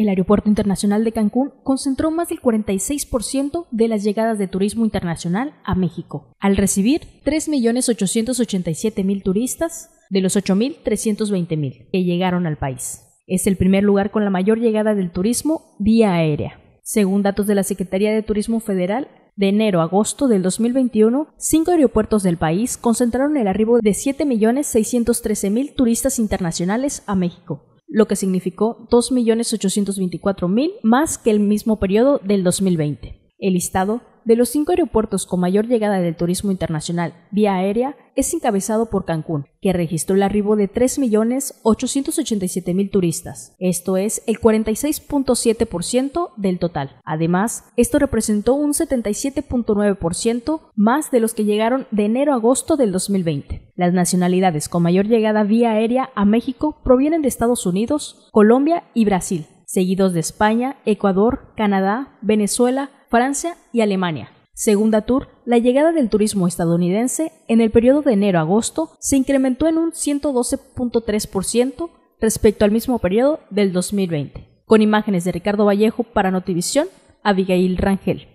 El Aeropuerto Internacional de Cancún concentró más del 46% de las llegadas de turismo internacional a México, al recibir 3.887.000 turistas de los 8.320.000 que llegaron al país. Es el primer lugar con la mayor llegada del turismo vía aérea. Según datos de la Secretaría de Turismo Federal, de enero a agosto del 2021, cinco aeropuertos del país concentraron el arribo de 7.613.000 turistas internacionales a México, lo que significó 2.824.000 más que el mismo periodo del 2020. El listado de los cinco aeropuertos con mayor llegada del turismo internacional vía aérea es encabezado por Cancún, que registró el arribo de 3.887.000 turistas, esto es el 46.7% del total. Además, esto representó un 77.9% más de los que llegaron de enero a agosto del 2020. Las nacionalidades con mayor llegada vía aérea a México provienen de Estados Unidos, Colombia y Brasil, seguidos de España, Ecuador, Canadá, Venezuela, Francia y Alemania. Segunda tour, la llegada del turismo estadounidense en el periodo de enero-agosto se incrementó en un 112.3% respecto al mismo periodo del 2020. Con imágenes de Ricardo Vallejo para Notivisión, Abigail Rangel.